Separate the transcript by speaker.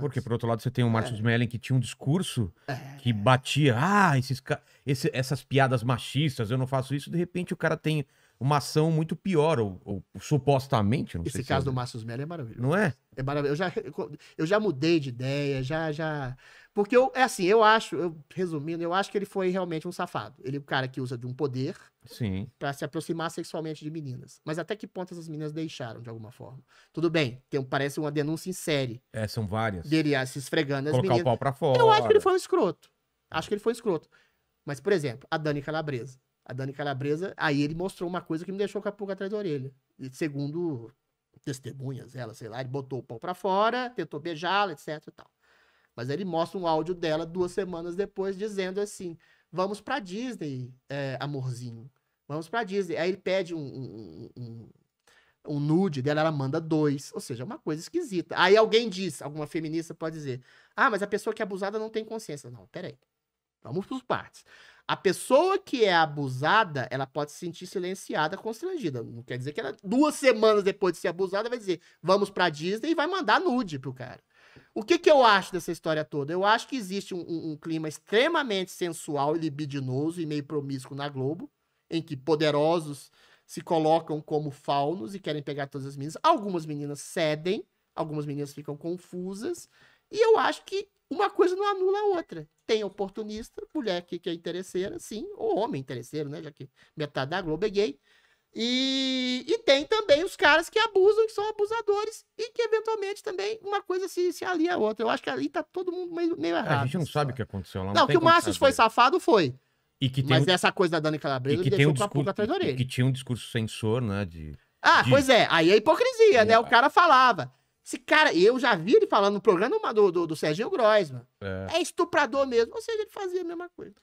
Speaker 1: Porque, por outro lado, você tem o Marcos é. Mellen que tinha um discurso é. que batia, ah, esses, esse, essas piadas machistas, eu não faço isso. De repente, o cara tem uma ação muito pior, ou, ou supostamente. Não Esse caso é... do Márcio Mello é maravilhoso. Não é? É maravilhoso. Eu já, eu já mudei de ideia, já, já, porque eu, é assim, eu acho, eu, resumindo, eu acho que ele foi realmente um safado. Ele é o cara que usa de um poder Sim. para se aproximar sexualmente de meninas. Mas até que ponto essas meninas deixaram, de alguma forma? Tudo bem, tem, parece uma denúncia em série. É, são várias. Dele ah, se esfregando nas Colocar meninas. Colocar o pau pra fora. Eu acho que ele foi um escroto. Acho que ele foi um escroto. Mas, por exemplo, a Dani Calabresa. A Dani Calabresa, aí ele mostrou uma coisa que me deixou com a pulga atrás da orelha. E segundo testemunhas, ela, sei lá, ele botou o pau pra fora, tentou beijá-la, etc e tal. Mas ele mostra um áudio dela duas semanas depois dizendo assim: vamos pra Disney, é, amorzinho. Vamos pra Disney. Aí ele pede um, um, um, um nude dela, ela manda dois. Ou seja, é uma coisa esquisita. Aí alguém diz, alguma feminista pode dizer: ah, mas a pessoa que é abusada não tem consciência. Não, peraí. Vamos por partes. A pessoa que é abusada, ela pode se sentir silenciada, constrangida. Não quer dizer que ela, duas semanas depois de ser abusada, vai dizer, vamos pra Disney e vai mandar nude pro cara. O que, que eu acho dessa história toda? Eu acho que existe um, um, um clima extremamente sensual e libidinoso e meio promíscuo na Globo, em que poderosos se colocam como faunos e querem pegar todas as meninas. Algumas meninas cedem, algumas meninas ficam confusas. E eu acho que uma coisa não anula a outra. Tem oportunista, mulher que, quer é interesseira, sim, ou homem interesseiro, né? Já que metade da Globo é gay. E, e, tem também os caras que abusam, que são abusadores e que eventualmente também uma coisa se, se alia a outra. Eu acho que ali tá todo mundo meio, meio é, errado. A gente não assim, sabe o que aconteceu lá. Não, não que o Márcio foi safado, foi. E que Mas um... essa coisa da Dani Calabresa que deixou um com a atrás da orelha. E que tinha um discurso censor, né? De, ah, de... pois é. Aí é hipocrisia, né? É. O cara falava. Esse cara, eu já vi ele falando no programa do, do, do É. é estuprador mesmo. Ou seja, ele fazia a mesma coisa.